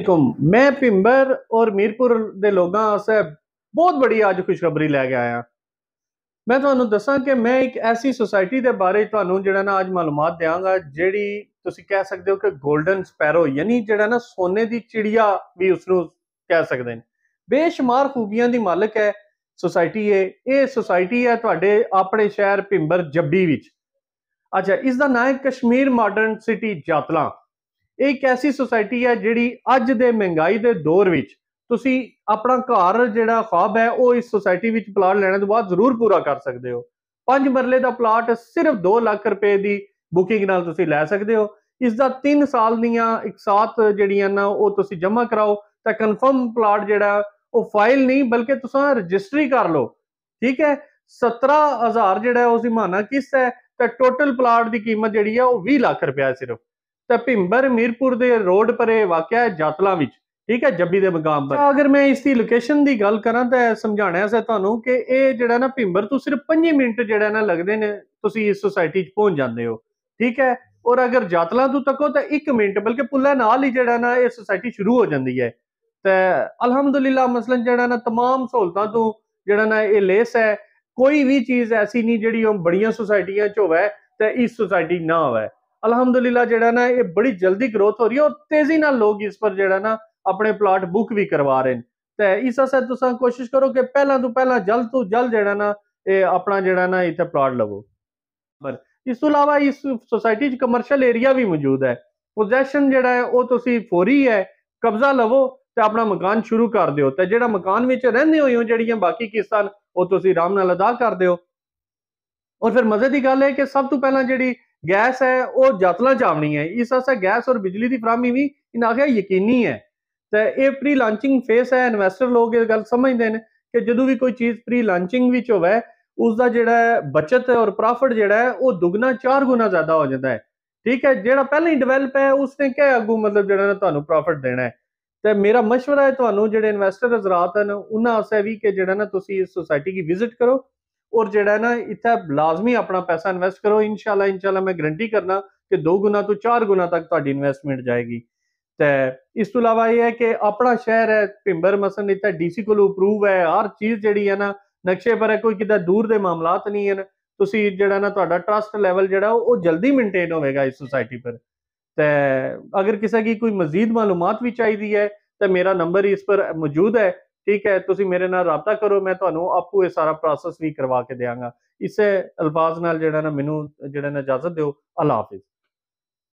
ਅਸਲਾਮ ਮੈਂ ਭਿੰਬਰ ਔਰ ਮੀਰਪੁਰ ਦੇ ਲੋਕਾਂ ਵਾਸਤੇ ਬਹੁਤ ਬੜੀ ਅੱਜ ਖੁਸ਼ਖਬਰੀ ਲੈ ਕੇ ਆਇਆ ਮੈਂ ਤੁਹਾਨੂੰ ਦੱਸਾਂ ਕਿ ਮੈਂ ਇੱਕ ਐਸੀ ਸੋਸਾਇਟੀ ਦੇ ਬਾਰੇ ਤੁਹਾਨੂੰ ਜਿਹੜਾ ਨਾ ਅੱਜ ਮਾਲੂਮਾਤ ਦੇਵਾਂਗਾ ਜਿਹੜੀ ਤੁਸੀਂ ਕਹਿ ਸਕਦੇ ਹੋ ਕਿ 골ਡਨ ਸਪੈਰੋ ਯਾਨੀ ਜਿਹੜਾ ਨਾ ਸੋਨੇ ਦੀ ਚਿੜੀਆ ਵੀ ਉਸ ਨੂੰ ਕਹਿ ਸਕਦੇ ਨੇ ਬੇਸ਼ੁਮਾਰ ਖੂਬੀਆਂ ਦੀ ਮਾਲਕ ਹੈ ਸੋਸਾਇਟੀ ਇਹ ਇਹ ਸੋਸਾਇਟੀ ਹੈ ਤੁਹਾਡੇ ਆਪਣੇ ਸ਼ਹਿਰ ਭਿੰਬਰ ਜੱਬੀ ਵਿੱਚ ਅੱਛਾ ਇਸ ਦਾ ਨਾਮ ਹੈ ਕਸ਼ਮੀਰ ਮਾਡਰਨ ਸਿਟੀ ਜਾਤਲਾ ਇਹ ਇੱਕ ਐਸੀ ਸੁਸਾਇਟੀ ਹੈ ਜਿਹੜੀ ਅੱਜ ਦੇ ਮਹਿੰਗਾਈ ਦੇ ਦੌਰ ਵਿੱਚ ਤੁਸੀਂ ਆਪਣਾ ਘਰ ਜਿਹੜਾ ਖਾਬ ਹੈ ਉਹ ਇਸ ਸੁਸਾਇਟੀ ਵਿੱਚ ਪਲਾਟ ਲੈਣ ਤੋਂ ਬਾਅਦ ਜ਼ਰੂਰ ਪੂਰਾ ਕਰ ਸਕਦੇ ਹੋ ਪੰਜ ਮਰਲੇ ਦਾ ਪਲਾਟ ਸਿਰਫ 2 ਲੱਖ ਰੁਪਏ ਦੀ ਬੁਕਿੰਗ ਨਾਲ ਤੁਸੀਂ ਲੈ ਸਕਦੇ ਹੋ ਇਸ ਦਾ 3 ਸਾਲ ਦੀਆਂ ਇੱਕ ਸਾਥ ਜਿਹੜੀਆਂ ਨਾ ਉਹ ਤੁਸੀਂ ਜਮ੍ਹਾਂ ਕਰਾਓ ਤਾਂ ਕਨਫਰਮ ਪਲਾਟ ਜਿਹੜਾ ਉਹ ਫਾਈਲ ਨਹੀਂ ਬਲਕਿ ਤੁਸੀਂ ਰਜਿਸਟਰੀ ਕਰ ਲਓ ਠੀਕ ਹੈ 17000 ਜਿਹੜਾ ਉਹ ਜ਼ਮਾਨਾ ਕਿਸ ਕਿਸ਼ਤ ਹੈ ਤਾਂ ਟੋਟਲ ਪਲਾਟ ਦੀ ਕੀਮਤ ਜਿਹੜੀ ਹੈ ਉਹ 20 ਲੱਖ ਰੁਪਏ ਸਿਰਫ ਤੇ ਭਿੰਬਰ ਮੀਰਪੁਰ ਦੇ ਰੋਡ ਪਰੇ ਵਾਕਿਆ ਹੈ ਜਾਤਲਾ ਵਿੱਚ ਠੀਕ ਹੈ ਜੱਬੀ ਦੇ ਮਗਾਮ ਪਰ ਅਗਰ ਮੈਂ ਇਸ ਦੀ ਲੋਕੇਸ਼ਨ ਦੀ ਗੱਲ ਕਰਾਂ ਤਾਂ ਸਮਝਾਣਾ ਸੀ ਤੁਹਾਨੂੰ ਕਿ ਇਹ ਜਿਹੜਾ ਨਾ ਭਿੰਬਰ ਤੋਂ ਸਿਰਫ 5 ਮਿੰਟ ਜਿਹੜਾ ਨਾ ਲੱਗਦੇ ਨੇ ਤੁਸੀਂ ਇਸ ਸੁਸਾਇਟੀ 'ਚ ਪਹੁੰਚ ਜਾਂਦੇ ਹੋ ਠੀਕ ਹੈ ਔਰ ਅਗਰ ਜਾਤਲਾ ਤੋਂ ਤੱਕੋ ਤਾਂ 1 ਮਿੰਟ ਬਲਕਿ ਪੁੱਲਾ ਨਾਲ ਹੀ ਜਿਹੜਾ ਨਾ ਇਹ ਸੁਸਾਇਟੀ ਸ਼ੁਰੂ ਹੋ ਜਾਂਦੀ ਹੈ ਤੇ ਅਲਹਮਦੁਲਿਲਾ ਮਸਲਨ ਜਿਹੜਾ ਨਾ तमाम ਸਹੂਲਤਾਂ ਤੋਂ ਜਿਹੜਾ ਨਾ ਇਹ ਲੈਸ ਹੈ ਕੋਈ ਵੀ ਚੀਜ਼ ਐਸੀ ਨਹੀਂ ਜਿਹੜੀ ਉਹ ਬੜੀਆਂ ਸੁਸਾਇਟੀਆਂ 'ਚ ਹੋਵੇ ਤੇ ਇਸ ਸੁਸਾਇਟੀ ਨਾ ਹੋਵੇ ਅਲਹਮਦੁਲਿਲਾ ਜਿਹੜਾ ਨਾ ਇਹ ਬੜੀ ਜਲਦੀ ਗਰੋਥ ਹੋ ਰਹੀ ਹੈ ਔਰ ਤੇਜ਼ੀ ਨਾਲ ਲੋਕ ਇਸ ਪਰ ਜਿਹੜਾ ਨਾ ਆਪਣੇ ਪਲਾਟ ਬੁੱਕ ਵੀ ਕਰਵਾ ਰਹੇ ਨੇ ਤੇ ਇਸ ਅਸਰ ਤੁਸੀਂ ਕੋਸ਼ਿਸ਼ ਕਰੋ ਕਿ ਪਹਿਲਾਂ ਤੋਂ ਪਹਿਲਾਂ ਜਲਦ ਤੋਂ ਜਲਦ ਜਿਹੜਾ ਨਾ ਇਹ ਆਪਣਾ ਜਿਹੜਾ ਨਾ ਇੱਥੇ ਪਲਾਟ ਲਵੋ ਪਰ ਇਸ ਤੋਂ ਇਲਾਵਾ ਇਸ ਸੋਸਾਇਟੀ 'ਚ ਕਮਰਸ਼ੀਅਲ ਏਰੀਆ ਵੀ ਮੌਜੂਦ ਹੈ ਪੋਜੈਸ਼ਨ ਜਿਹੜਾ ਹੈ ਉਹ ਤੁਸੀਂ ਫੋਰੀ ਹੈ ਕਬਜ਼ਾ ਲਵੋ ਤੇ ਆਪਣਾ ਮਕਾਨ ਸ਼ੁਰੂ ਕਰ ਦਿਓ ਤੇ ਜਿਹੜਾ ਮਕਾਨ ਵਿੱਚ ਰਹਿੰਦੇ ਹੋਏ ਜਿਹੜੀਆਂ ਬਾਕੀ ਕਿਸਾਨ ਉਹ ਤੁਸੀਂ ਆਰਾਮ ਨਾਲ ਅਦਾ ਕਰ ਦਿਓ ਔਰ ਫਿਰ ਮਜ਼ੇ ਦੀ ਗੱਲ ਹੈ ਕਿ ਸਭ ਤੋਂ ਪਹਿਲਾਂ ਜਿਹੜੀ गैस है वो जातला चावनी है इस आस्तै गैस और बिजली की फराहमी भी इन्हें आख्या यकीनी है तो यह प्री लांचिंग फेस है इन्वेस्टर लोग इस गल समझते हैं कि जो भी कोई चीज़ प्री लांचिंग भी होवे उसका जोड़ा बचत और प्रॉफिट जोड़ा है वो दुगना चार गुना ज़्यादा हो जाता है ठीक है जोड़ा पहले ही डिवेलप है उसने क्या अगू मतलब जोड़ा तुम्हें प्रॉफिट देना है तो मेरा मशवरा है तो जोड़े इन्वेस्टर हजरात हैं उन्होंने भी कि जोड़ा ना तुम इस सोसाइटी की विजिट करो और जेड़ा ना इतना लाजमी अपना पैसा इन्वेस्ट करो इनशाला इनशाला मैं गरंटी करना कि दो गुना तो चार गुना तक थोड़ी जाएगी तो इस तू अलावा यह है कि अपना शहर है भिंबर मसन इतना डीसी को अप्रूव है हर चीज़ जी है ना नक्शे पर है कोई कि दूर के मामलात नहीं है तुम ਜਿਹੜਾ ट्रस्ट लैवल ਟਰਸਟ जल्दी मेनटेन होगा इस सोसायटी पर ਇਸ अगर किसी की कोई मजीद ਕੀ भी चाहिए है तो मेरा नंबर इस पर मौजूद है ਠੀਕ ਹੈ ਤੁਸੀਂ ਮੇਰੇ ਨਾਲ رابطہ ਕਰੋ ਮੈਂ ਤੁਹਾਨੂੰ ਆਪੂ ਇਹ ਸਾਰਾ ਪ੍ਰੋਸੈਸ ਵੀ ਕਰਵਾ ਕੇ ਦੇਵਾਂਗਾ ਇਸੇ ਅਲਫਾਜ਼ ਨਾਲ ਜਿਹੜਾ ਨਾ ਮੈਨੂੰ ਜਿਹੜਾ ਨਾ ਇਜਾਜ਼ਤ ਦਿਓ ਅੱਲਾ ਹਾਫਿਜ਼